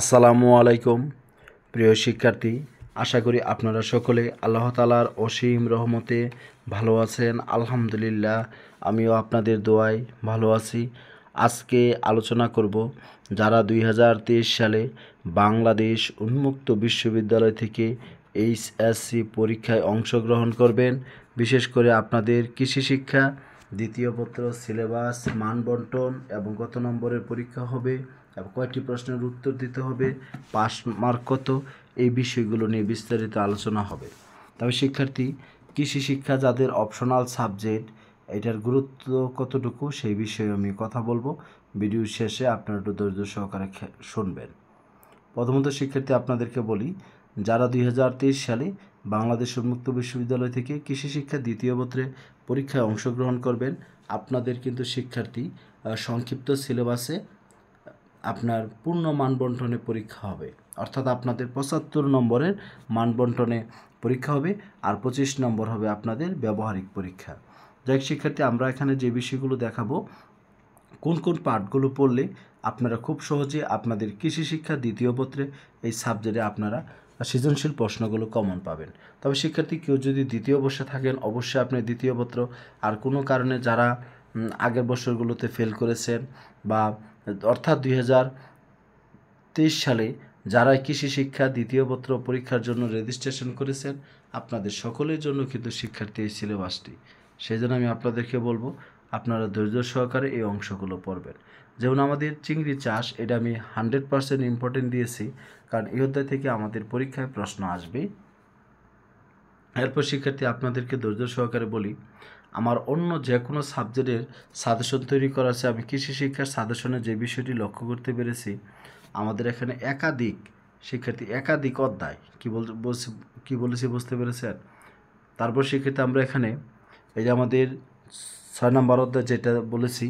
আসসালামু আলাইকুম প্রিয় শিক্ষার্থী আশা করি আপনারা সকলে আল্লাহ তালার অসীম রহমতে ভালো আছেন আলহামদুলিল্লাহ আমিও আপনাদের দোয়ায় ভালো আছি আজকে আলোচনা করব যারা দুই সালে বাংলাদেশ উন্মুক্ত বিশ্ববিদ্যালয় থেকে এইচএসসি পরীক্ষায় অংশগ্রহণ করবেন বিশেষ করে আপনাদের কৃষি শিক্ষা দ্বিতীয় পত্র সিলেবাস মানবন্টন এবং কত নম্বরের পরীক্ষা হবে এবং কয়েকটি প্রশ্নের উত্তর দিতে হবে পাস মার্ক কত এই বিষয়গুলো নিয়ে বিস্তারিত আলোচনা হবে তবে শিক্ষার্থী কৃষি শিক্ষা যাদের অপশনাল সাবজেক্ট এটার গুরুত্ব কতটুকু সেই বিষয়ে আমি কথা বলবো ভিডিও শেষে আপনারা একটু ধৈর্য সহকারে শুনবেন প্রথমত শিক্ষার্থী আপনাদেরকে বলি যারা দুই সালে বাংলাদেশ উন্মুক্ত বিশ্ববিদ্যালয় থেকে কৃষি শিক্ষা দ্বিতীয় পত্রে পরীক্ষায় অংশগ্রহণ করবেন আপনাদের কিন্তু শিক্ষার্থী সংক্ষিপ্ত সিলেবাসে আপনার পূর্ণ মানবন্টনে পরীক্ষা হবে অর্থাৎ আপনাদের পঁচাত্তর নম্বরের মানবন্টনে পরীক্ষা হবে আর পঁচিশ নম্বর হবে আপনাদের ব্যবহারিক পরীক্ষা যাই শিক্ষার্থী আমরা এখানে যে বিষয়গুলো দেখাবো কোন কোন পাঠগুলো পড়লে আপনারা খুব সহজে আপনাদের কৃষি শিক্ষা দ্বিতীয় পত্রে এই সাবজেক্টে আপনারা সৃজনশীল প্রশ্নগুলো কমন পাবেন তবে শিক্ষার্থী কেউ যদি দ্বিতীয় বর্ষে থাকেন অবশ্যই আপনি দ্বিতীয় পত্র আর কোনো কারণে যারা আগের বছরগুলোতে ফেল করেছেন বা অর্থাৎ দুই সালে যারা কৃষি শিক্ষা দ্বিতীয় পত্র পরীক্ষার জন্য রেজিস্ট্রেশন করেছেন আপনাদের সকলের জন্য কিন্তু শিক্ষার্থী এই সিলেবাসটি সেই জন্য আমি আপনাদেরকে বলবো আপনারা ধৈর্য সহকারে এই অংশগুলো পড়বেন যেমন আমাদের চিংড়ি চাষ এটা আমি হান্ড্রেড পারসেন্ট ইম্পর্টেন্ট দিয়েছি কারণ এই অধ্যায় থেকে আমাদের পরীক্ষায় প্রশ্ন আসবে এরপর শিক্ষার্থী আপনাদেরকে ধৈর্য সহকারে বলি আমার অন্য যে কোনো সাবজেক্টের সাজেশন তৈরি করা আছে আমি কৃষি শিক্ষার সাজেশনে যে বিষয়টি লক্ষ্য করতে পেরেছি আমাদের এখানে একাধিক শিক্ষার্থী একাধিক অধ্যায় কী বল কী বলেছি বুঝতে পেরেছেন তারপর শিক্ষার্থী আমরা এখানে এই যে আমাদের ছয় নম্বর অধ্যায় যেটা বলেছি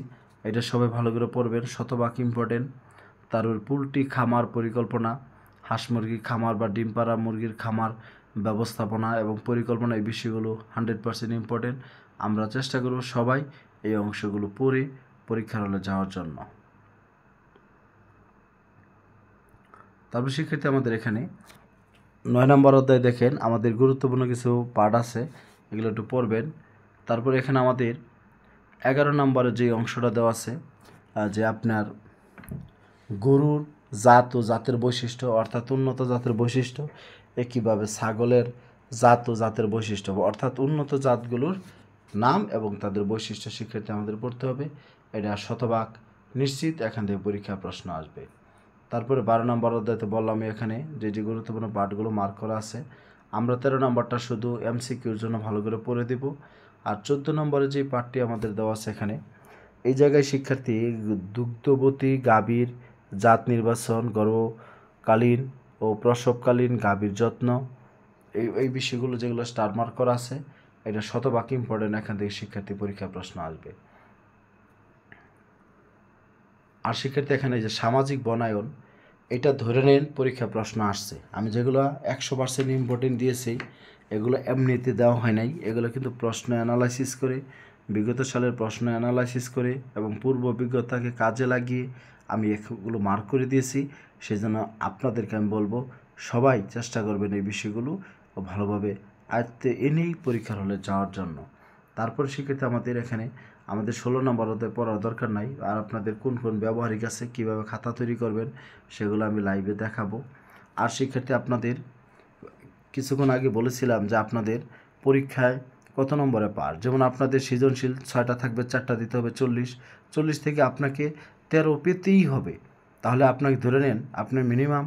এটা সবাই ভালো করে পড়বেন শতভাগ ইম্পর্টেন্ট তারপর পোলট্রি খামার পরিকল্পনা হাঁস মুরগির খামার বা ডিম পাড়া মুরগির খামার ব্যবস্থাপনা এবং পরিকল্পনা এই বিষয়গুলো হান্ড্রেড পার্সেন্ট ইম্পর্টেন্ট আমরা চেষ্টা করব সবাই এই অংশগুলো পড়ে পরীক্ষার হলে যাওয়ার জন্য তারপর শিক্ষার্থী আমাদের এখানে নয় নম্বর অধ্যায় দেখেন আমাদের গুরুত্বপূর্ণ কিছু পার্ট আছে এগুলো একটু পড়বেন তারপর এখানে আমাদের এগারো নম্বরের যে অংশটা দেওয়া আছে যে আপনার গরুর জাত ও জাতের বৈশিষ্ট্য অর্থাৎ উন্নত জাতের বৈশিষ্ট্য একইভাবে ছাগলের জাত ও জাতের বৈশিষ্ট্য অর্থাৎ উন্নত জাতগুলোর নাম এবং তাদের বৈশিষ্ট্য শিক্ষার্থী আমাদের পড়তে হবে এটা শতভাগ নিশ্চিত এখান থেকে পরীক্ষা প্রশ্ন আসবে তারপরে বারো নম্বর অধ্যায়তে বললাম এখানে যে যে গুরুত্বপূর্ণ পাঠগুলো মার্ক করা আছে আমরা তেরো নম্বরটা শুধু এমসিকিউর জন্য ভালো করে পড়ে দেব আর চোদ্দো নম্বরে যে পাঠটি আমাদের দেওয়া আছে এখানে এই জায়গায় শিক্ষার্থী দুগ্ধবতী গাভীর জাত নির্বাচন গর্ভকালীন ও প্রসবকালীন গাভীর যত্ন এই এই বিষয়গুলো যেগুলো স্টার মার্ক করা আছে এটা শতভাগ ইম্পর্টেন্ট এখান থেকে শিক্ষার্থী পরীক্ষা প্রশ্ন আসবে আর শিক্ষার্থী এখানে যে সামাজিক বনায়ন এটা ধরে নেন পরীক্ষা প্রশ্ন আসছে আমি যেগুলো একশো পার্সেন্ট ইম্পর্টেন্ট দিয়েছি এগুলো এমনিতে দেওয়া হয় নাই এগুলো কিন্তু প্রশ্ন অ্যানালাইসিস করে বিগত সালের প্রশ্ন অ্যানালাইসিস করে এবং পূর্ব অভিজ্ঞতাকে কাজে লাগিয়ে আমি এগুলো মার্ক করে দিয়েছি সেই জন্য আপনাদেরকে আমি বলবো সবাই চেষ্টা করবেন এই বিষয়গুলো ভালোভাবে আয়ত্তে এনেই পরীক্ষার হলে যাওয়ার জন্য তারপরে সেক্ষেত্রে আমাদের এখানে আমাদের ষোলো নম্বর হতে পড়ার দরকার নাই আর আপনাদের কোন কোন ব্যবহারিক আছে কীভাবে খাতা তৈরি করবেন সেগুলো আমি লাইভে দেখাবো আর সেক্ষেত্রে আপনাদের কিছুক্ষণ আগে বলেছিলাম যে আপনাদের পরীক্ষায় কত নম্বরে পার যেমন আপনাদের সৃজনশীল ছয়টা থাকবে চারটা দিতে হবে চল্লিশ চল্লিশ থেকে আপনাকে তেরো পেতেই হবে তাহলে আপনাকে ধরে নেন আপনি মিনিমাম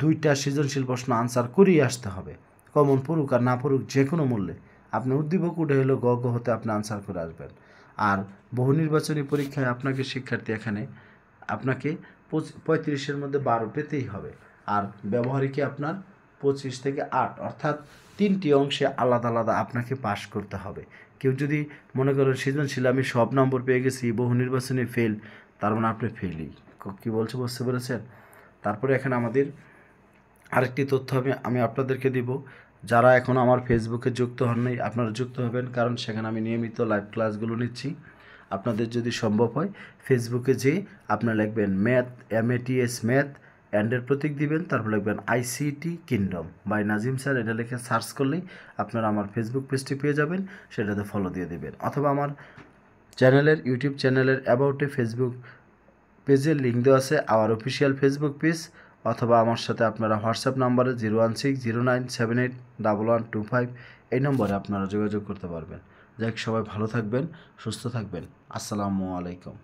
দুইটা সৃজনশীল প্রশ্ন আনসার করিয়ে আসতে হবে কমন পড়ুক আর না পড়ুক যে কোনো মূল্যে আপনি উদ্দীপক উঠে এলো গ গ হতে আপনি আনসার করে আসবেন আর বহু নির্বাচনী পরীক্ষায় আপনাকে শিক্ষার্থী এখানে আপনাকে পঁয়ত্রিশের মধ্যে বারো পেতেই হবে আর ব্যবহারিকে আপনার পঁচিশ থেকে আট অর্থাৎ তিনটি অংশে আলাদা আলাদা আপনাকে পাশ করতে হবে কেউ যদি মনে করেন সৃজনশীল আমি সব নম্বর পেয়ে গেছি বহু নির্বাচনী ফেল তার মানে আপনি ফেলই কী বলছে বুঝতে পেরেছেন তারপরে এখানে আমাদের আরেকটি তথ্য আমি আমি আপনাদেরকে দিব যারা এখন আমার ফেসবুকে যুক্ত হন নাই আপনারা যুক্ত হবেন কারণ সেখানে আমি নিয়মিত লাইভ ক্লাসগুলো নিচ্ছি আপনাদের যদি সম্ভব হয় ফেসবুকে যেয়ে আপনারা লিখবেন math M A T S math অ্যান্ডের প্রতীক দিবেন তারপর লিখবেন ICT kingdom by Nazim sir এটা লিখে সার্চ করলেই আপনারা আমার ফেসবুক পেজটি পেয়ে যাবেন সেটাতে ফলো দিয়ে দেবেন অথবা আমার চ্যানেলের ইউটিউব চ্যানেলের অ্যাবাউটে ফেসবুক পেজের লিঙ্ক দেওয়া আছে আমার অফিসিয়াল ফেসবুক পেজ অথবা আমার সাথে আপনারা হোয়াটসঅ্যাপ নাম্বারে zero one six zero nine seven eight double one two five এই নম্বরে আপনারা যোগাযোগ করতে পারবেন যাক সবাই ভালো থাকবেন সুস্থ থাকবেন আসসালামু আলাইকুম